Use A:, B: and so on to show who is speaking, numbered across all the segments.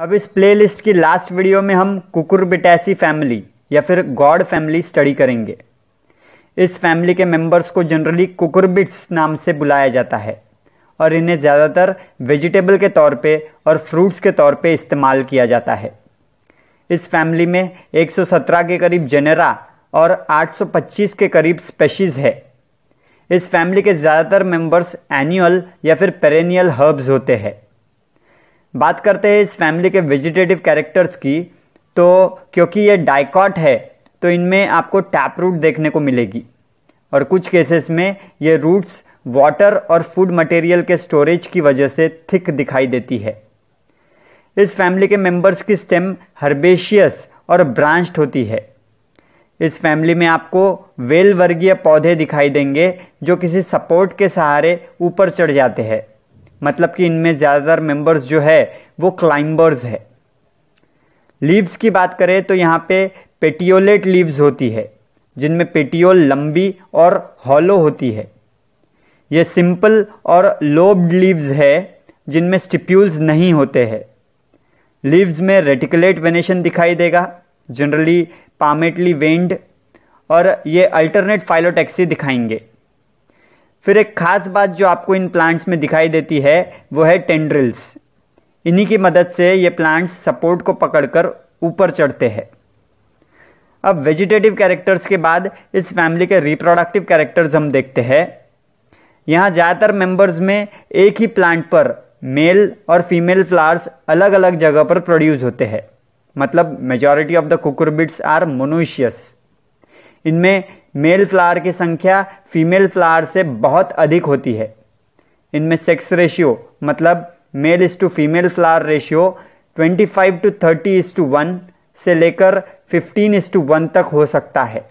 A: अब इस प्लेलिस्ट की लास्ट वीडियो में हम कुकुरबिटैसी फैमिली या फिर गॉड फैमिली स्टडी करेंगे इस फैमिली के मेंबर्स को जनरली कुकुरबिट्स नाम से बुलाया जाता है और इन्हें ज़्यादातर वेजिटेबल के तौर पे और फ्रूट्स के तौर पे इस्तेमाल किया जाता है इस फैमिली में 117 के करीब जेनेरा और 825 के करीब स्पेशीज़ है इस फैमिली के ज़्यादातर मेंबर्स एनुअल या फिर पेरेनियल हर्ब्स होते हैं बात करते हैं इस फैमिली के वेजिटेटिव कैरेक्टर्स की तो क्योंकि ये डाइकॉट है तो इनमें आपको टैप रूट देखने को मिलेगी और कुछ केसेस में ये रूट्स वाटर और फूड मटेरियल के स्टोरेज की वजह से थिक दिखाई देती है इस फैमिली के मेंबर्स की स्टेम हर्बेशियस और ब्रांच्ड होती है इस फैमिली में आपको वेल वर्गीय पौधे दिखाई देंगे जो किसी सपोर्ट के सहारे ऊपर चढ़ जाते हैं मतलब कि इनमें ज़्यादातर मेंबर्स जो है वो क्लाइंबर्स है लीव्स की बात करें तो यहाँ पे पेटियोलेट लीव्स होती है जिनमें पेटियोल लंबी और हॉलो होती है ये सिंपल और लोब्ड लीव्स है जिनमें स्टिप्यूल्स नहीं होते हैं लीव्स में रेटिकुलेट वेनेशन दिखाई देगा जनरली पामेटली वेंड और ये अल्टरनेट फाइलोटैक्सी दिखाएंगे फिर एक खास बात जो आपको इन प्लांट्स में दिखाई देती है वो है टेंड्रिल्स इन्हीं की मदद से ये प्लांट्स सपोर्ट को पकड़कर ऊपर चढ़ते हैं अब वेजिटेटिव कैरेक्टर्स के बाद इस फैमिली के रिप्रोडक्टिव कैरेक्टर्स हम देखते हैं यहाँ ज़्यादातर मेंबर्स में एक ही प्लांट पर मेल और फीमेल फ्लावर्स अलग अलग जगह पर प्रोड्यूस होते हैं मतलब majority of the cucurbits are monoecious इनमें मेल फ्लावर की संख्या फीमेल फ्लावर से बहुत अधिक होती है इनमें सेक्स रेशियो मतलब male is to female flower ratio 25 to 30 is to one से लेकर 15 इस टू वन तक हो सकता है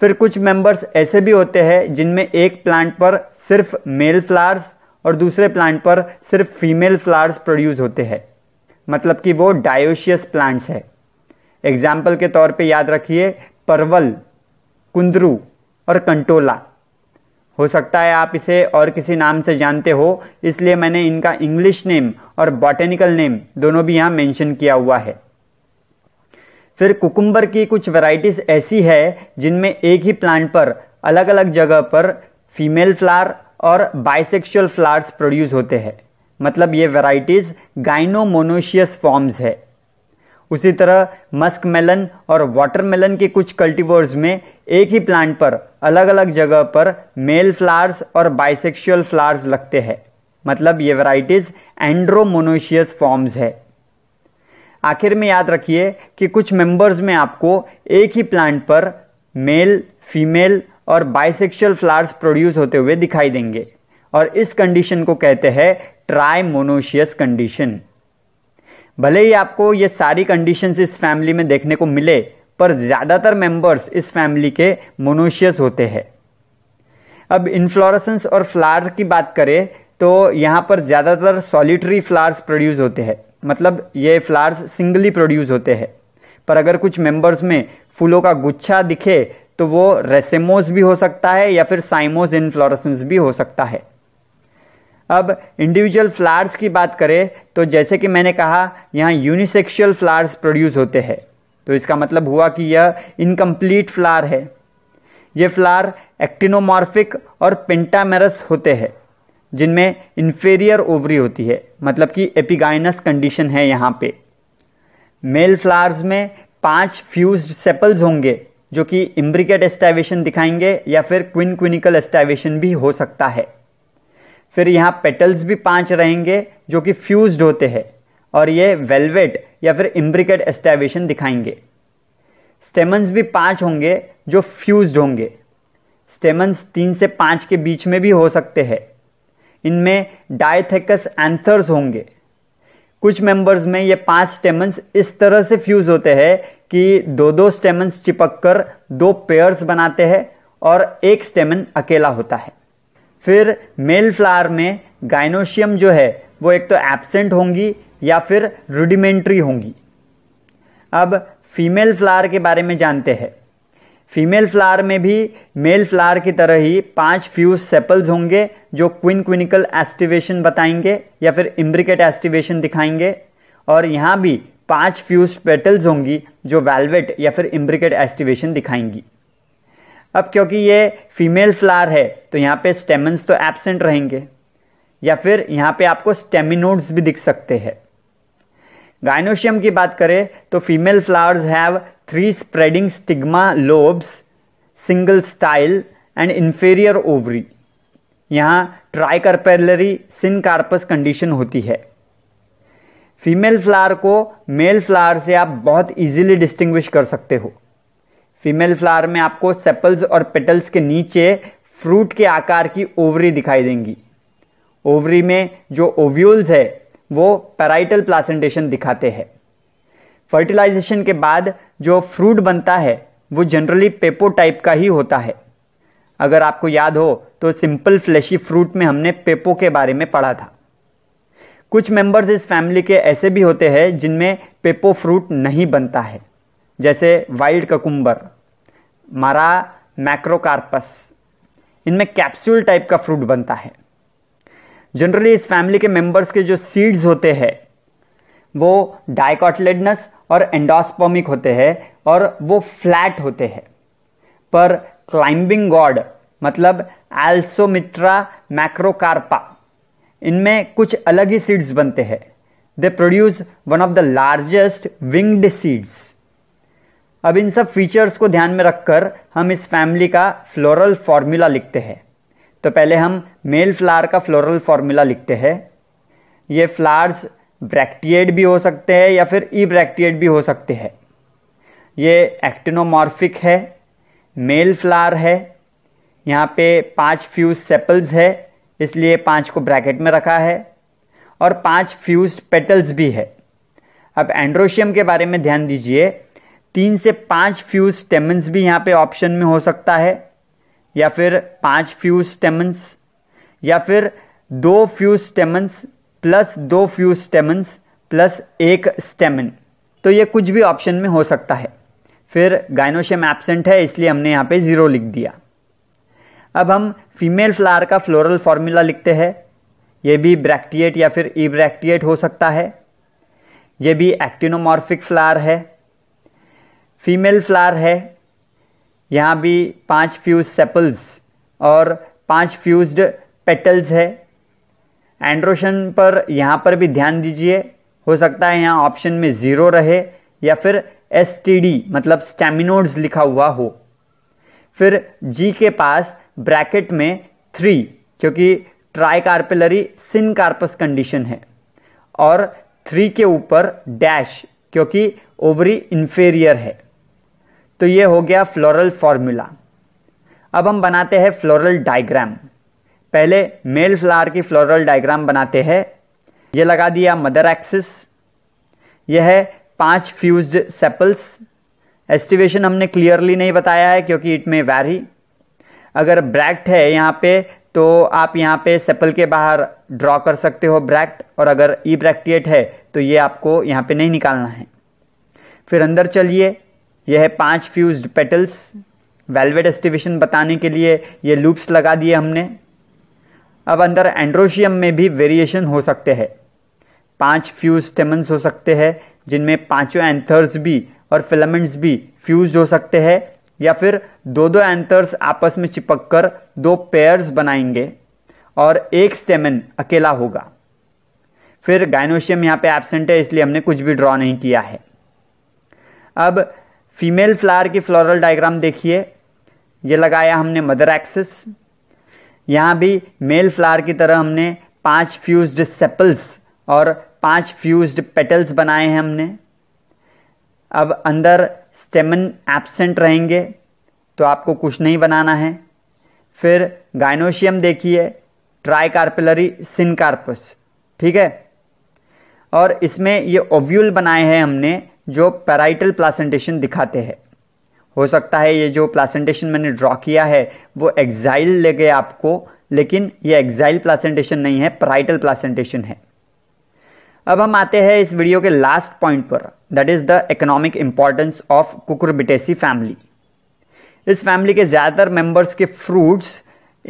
A: फिर कुछ मेंबर्स ऐसे भी होते हैं जिनमें एक प्लांट पर सिर्फ मेल फ्लावर्स और दूसरे प्लांट पर सिर्फ फीमेल फ्लावर्स प्रोड्यूस होते हैं मतलब कि वो डायोशियस प्लांट्स है एग्जाम्पल के तौर पे याद रखिए परवल कुंदरू और कंटोला हो सकता है आप इसे और किसी नाम से जानते हो इसलिए मैंने इनका इंग्लिश नेम और बॉटेनिकल नेम दोनों भी यहाँ मेंशन किया हुआ है फिर कुकुम्बर की कुछ वैरायटीज ऐसी है जिनमें एक ही प्लांट पर अलग अलग जगह पर फीमेल फ्लावर और बाइसेक्सुअल फ्लावर्स प्रोड्यूस होते हैं मतलब ये वैरायटीज गाइनोमोनोशियस फॉर्म्स है उसी तरह मस्क मेलन और वाटरमेलन के कुछ कल्टीवर्स में एक ही प्लांट पर अलग अलग जगह पर मेल फ्लावर्स और बाइसेक्सुअल फ्लावर्स लगते हैं मतलब ये वैरायटीज एंड्रोमोनोशियस फॉर्म्स है आखिर में याद रखिए कि कुछ मेंबर्स में आपको एक ही प्लांट पर मेल फीमेल और बाइसेक्सुअल फ्लावर्स प्रोड्यूस होते हुए दिखाई देंगे और इस कंडीशन को कहते हैं ट्राई मोनोशियस कंडीशन भले ही आपको ये सारी कंडीशंस इस फैमिली में देखने को मिले पर ज़्यादातर मेंबर्स इस फैमिली के मोनोशियस होते हैं अब इन्फ्लोरसेंस और फ्लावर की बात करें तो यहाँ पर ज़्यादातर सॉलिटरी फ्लावर्स प्रोड्यूस होते हैं मतलब ये फ्लावर्स सिंगली प्रोड्यूस होते हैं पर अगर कुछ मेंबर्स में फूलों का गुच्छा दिखे तो वो रेसेमोस भी हो सकता है या फिर साइमोस इन्फ्लोरसेंस भी हो सकता है अब इंडिविजुअल फ्लावर्स की बात करें तो जैसे कि मैंने कहा यहाँ यूनिसेक्शुअल फ्लावर्स प्रोड्यूस होते हैं तो इसका मतलब हुआ कि यह इनकम्प्लीट फ्लार है ये फ्लार एक्टिनोमॉर्फिक और पेंटामेरस होते हैं जिनमें इन्फेरियर ओवरी होती है मतलब कि एपिगाइनस कंडीशन है यहाँ पे मेल फ्लावर्स में पांच फ्यूज्ड सेपल्स होंगे जो कि इम्ब्रिकेट एस्टावेशन दिखाएंगे या फिर क्विन क्विनिकल एस्टाइवेशन भी हो सकता है फिर यहाँ पेटल्स भी पांच रहेंगे जो कि फ्यूज्ड होते हैं और ये वेलवेट या फिर इम्ब्रिकेट एस्टेवेशन दिखाएंगे स्टेमन्स भी पांच होंगे जो फ्यूज्ड होंगे स्टेमन्स तीन से पांच के बीच में भी हो सकते हैं इनमें डायथेकस एंथर्स होंगे कुछ मेंबर्स में ये पांच स्टेमन्स इस तरह से फ्यूज होते हैं कि दो दो स्टेमन्स चिपक कर दो पेयर्स बनाते हैं और एक स्टेमन अकेला होता है फिर मेल फ्लावर में गाइनोशियम जो है वो एक तो एबसेंट होंगी या फिर रूडिमेंट्री होंगी अब फीमेल फ्लावर के बारे में जानते हैं फीमेल फ्लावर में भी मेल फ्लावर की तरह ही पांच फ्यूज सेपल्स होंगे जो क्विन क्विनिकल एस्टिवेशन बताएंगे या फिर इम्ब्रिकेट एस्टिवेशन दिखाएंगे और यहाँ भी पांच फ्यूज पेटल्स होंगी जो वेलवेट या फिर इम्ब्रिकेट एस्टिवेशन दिखाएंगी अब क्योंकि ये फीमेल फ्लावर है तो यहाँ पे स्टेमन्स तो एबसेंट रहेंगे या फिर यहाँ पे आपको स्टेमिनोड्स भी दिख सकते हैं गाइनोशियम की बात करें तो female flowers have three spreading stigma lobes single style and inferior ovary यहाँ सिन कार्पस कंडीशन होती है फीमेल फ्लावर को मेल फ्लावर से आप बहुत इजीली डिस्टिंग्विश कर सकते हो फीमेल फ्लावर में आपको सेपल्स और पेटल्स के नीचे फ्रूट के आकार की ओवरी दिखाई देंगी ओवरी में जो ओव्यूल्स है वो पैराइटल प्लासेंटेशन दिखाते हैं फर्टिलाइजेशन के बाद जो फ्रूट बनता है वो जनरली पेपो टाइप का ही होता है अगर आपको याद हो तो सिंपल फ्लैशी फ्रूट में हमने पेपो के बारे में पढ़ा था कुछ मेंबर्स इस फैमिली के ऐसे भी होते हैं जिनमें पेपो फ्रूट नहीं बनता है जैसे वाइल्ड ककुम्बर मारा मैक्रोकार्पस इनमें कैप्सूल टाइप का फ्रूट बनता है जनरली इस फैमिली के मेंबर्स के जो सीड्स होते हैं वो डायकॉटलेडनस और एंडोस्पोमिक होते हैं और वो फ्लैट होते हैं पर क्लाइंबिंग गॉड मतलब एल्सोमिट्रा मैक्रोकार्पा इनमें कुछ अलग ही सीड्स बनते हैं they produce one of the largest winged seeds अब इन सब फीचर्स को ध्यान में रखकर हम इस फैमिली का फ्लोरल फार्मूला लिखते हैं तो पहले हम मेल फ्लावर का फ्लोरल फार्मूला लिखते हैं ये फ्लावर्स ब्रैक्टिएट भी हो सकते हैं या फिर ई ब्रैक्टिएट भी हो सकते हैं ये एक्टिनोमॉर्फिक है मेल फ्लावर है यहाँ पे पांच फ्यूज सेपल्स है इसलिए पांच को ब्रैकेट में रखा है और पांच फ्यूज पेटल्स भी है अब एंड्रोशियम के बारे में ध्यान दीजिए तीन से पाँच फ्यूज स्टेमन्स भी यहाँ पे ऑप्शन में हो सकता है या फिर पाँच फ्यूज स्टेमन्स या फिर दो फ्यूज स्टेमन्स प्लस दो फ्यूज स्टेमन्स प्लस एक स्टेमन तो ये कुछ भी ऑप्शन में हो सकता है फिर गाइनोशियम एब्सेंट है इसलिए हमने यहाँ पे ज़ीरो लिख दिया अब हम फीमेल फ्लावर का फ्लोरल फार्मूला लिखते हैं ये भी ब्रैक्टिएट या फिर ई ब्रैक्टिएट हो सकता है ये भी एक्टिनोमॉर्फिक फ्लावर है फीमेल फ्लावर है यहाँ भी पांच फ्यूज सेपल्स और पांच फ्यूज्ड पेटल्स है एंड्रोशन पर यहाँ पर भी ध्यान दीजिए हो सकता है यहाँ ऑप्शन में ज़ीरो रहे या फिर एस मतलब स्टेमिनोड्स लिखा हुआ हो फिर जी के पास ब्रैकेट में थ्री क्योंकि ट्राईकार्पेलरी सिन कार्पस कंडीशन है और थ्री के ऊपर डैश क्योंकि ओवरी इन्फेरियर है तो ये हो गया फ्लोरल फॉर्मूला अब हम बनाते हैं फ्लोरल डायग्राम पहले मेल फ्लावर की फ्लोरल डायग्राम बनाते हैं ये लगा दिया मदर एक्सिस यह है पांच फ्यूज्ड सेपल्स एस्टिवेशन हमने क्लियरली नहीं बताया है क्योंकि इट में वैरी अगर ब्रैक्ट है यहाँ पे तो आप यहाँ पे सेपल के बाहर ड्रॉ कर सकते हो ब्रैक्ट और अगर ई e ब्रैक्टिएट है तो ये आपको यहाँ पे नहीं निकालना है फिर अंदर चलिए यह है पांच फ्यूज्ड पेटल्स वेलवेट एस्टिवेशन बताने के लिए ये लूप्स लगा दिए हमने अब अंदर एंड्रोशियम में भी वेरिएशन हो सकते हैं पांच फ्यूज स्टेमन्स हो सकते हैं जिनमें पांचों एंथर्स भी और फिलामेंट्स भी फ्यूज हो सकते हैं या फिर दो दो एंथर्स आपस में चिपक कर दो पेयर्स बनाएंगे और एक स्टेमन अकेला होगा फिर गाइनोशियम यहाँ पे एबसेंट है इसलिए हमने कुछ भी ड्रॉ नहीं किया है अब फीमेल फ्लावर की फ्लोरल डायग्राम देखिए ये लगाया हमने मदर एक्सिस यहाँ भी मेल फ्लावर की तरह हमने पांच फ्यूज्ड सेपल्स और पांच फ्यूज्ड पेटल्स बनाए हैं हमने अब अंदर स्टेमन एब्सेंट रहेंगे तो आपको कुछ नहीं बनाना है फिर गाइनोशियम देखिए ट्राई कार्पिलरी सिनकार्पस ठीक है और इसमें ये ओव्यूल बनाए हैं हमने जो पैराइटल प्लासेंटेशन दिखाते हैं हो सकता है ये जो प्लासेंटेशन मैंने ड्रॉ किया है वो एग्जाइल ले गए आपको लेकिन ये एग्जाइल प्लासेंटेशन नहीं है पैराइटल प्लासेंटेशन है अब हम आते हैं इस वीडियो के लास्ट पॉइंट पर that is the economic importance of Cucurbitaceae family इस फैमिली के ज़्यादातर मेंबर्स के फ्रूट्स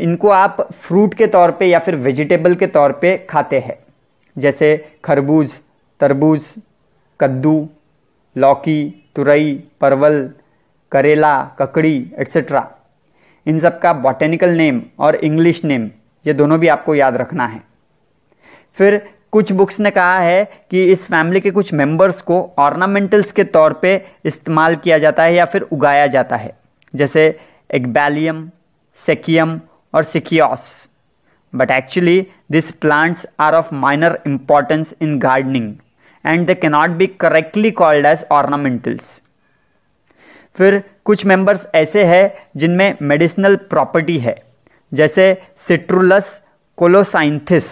A: इनको आप फ्रूट के तौर पे या फिर वेजिटेबल के तौर पे खाते हैं जैसे खरबूज तरबूज कद्दू लौकी तुरई परवल करेला ककड़ी एक्सेट्रा इन सब का बॉटेनिकल नेम और इंग्लिश नेम ये दोनों भी आपको याद रखना है फिर कुछ बुक्स ने कहा है कि इस फैमिली के कुछ मेंबर्स को ऑर्नामेंटल्स के तौर पे इस्तेमाल किया जाता है या फिर उगाया जाता है जैसे एग्बैलियम सेकियम और सिकियोस but actually this plants are of minor importance in gardening and they cannot be correctly called as ornamentals. फिर कुछ मेंबर्स ऐसे हैं जिनमें मेडिसिनल प्रॉपर्टी है जैसे Citrullus colocynthis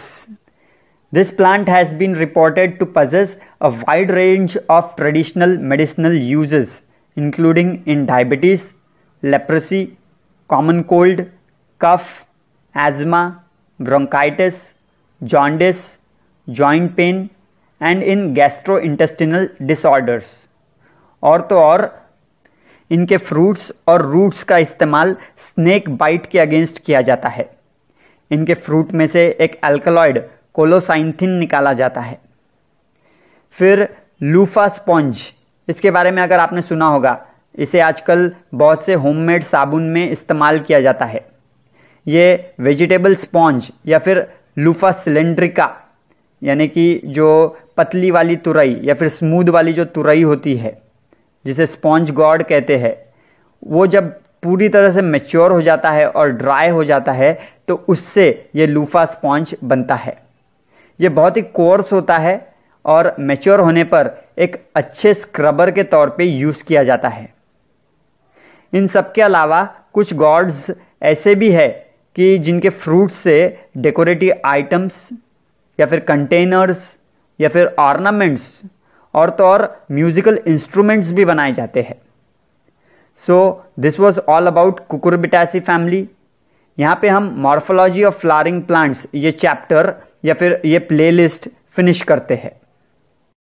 A: this plant has been reported to possess a wide range of traditional medicinal uses including in diabetes leprosy common cold cough asthma, bronchitis, jaundice, joint pain, and in gastro intestinal disorders और तो और इनके fruits और roots का इस्तेमाल snake bite के against किया जाता है इनके फ्रूट में से एक अल्कलॉयड कोलोसाइंथिन निकाला जाता है फिर लूफा स्पॉन्ज इसके बारे में अगर आपने सुना होगा इसे आजकल बहुत से होममेड साबुन में इस्तेमाल किया जाता है ये वेजिटेबल स्पॉन्ज या फिर लूफा सिलेंड्रिका यानी कि जो पतली वाली तुरई या फिर स्मूद वाली जो तुरई होती है जिसे स्पॉन्ज गॉड कहते हैं वो जब पूरी तरह से मेच्योर हो जाता है और ड्राई हो जाता है तो उससे ये लूफा स्पॉन्ज बनता है ये बहुत ही कोर्स होता है और मेच्योर होने पर एक अच्छे स्क्रबर के तौर पे यूज़ किया जाता है इन सब के अलावा कुछ गॉड्स ऐसे भी है कि जिनके फ्रूट्स से डेकोरेटिव आइटम्स या फिर कंटेनर्स या फिर ऑर्नामेंट्स और तो और म्यूजिकल इंस्ट्रूमेंट्स भी बनाए जाते हैं so this was all about Cucurbitaceae family यहाँ पे हम मॉर्फोलॉजी ऑफ फ्लारिंग प्लांट्स ये चैप्टर या फिर ये प्लेलिस्ट फिनिश करते हैं